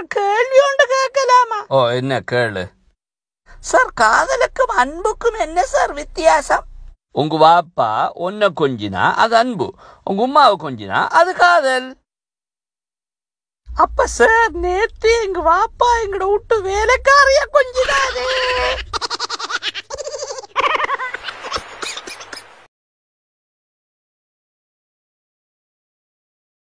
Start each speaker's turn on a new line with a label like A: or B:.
A: ஒரு கேள்வி ஒன்று கேட்கலாமா
B: ஓ என்ன கேளு
A: சார் காதலுக்கும் அன்புக்கும் என்ன சார் வித்தியாசம்
B: உங்க வாப்பா ஒன்ன கொஞ்சினா அது அன்பு உங்க உமாவை கொஞ்சினா
A: அது காதல் அப்ப
C: சார் நேத்து எங்க வாப்பா எங்கட விட்டு வேலைக்காரியா கொஞ்சினா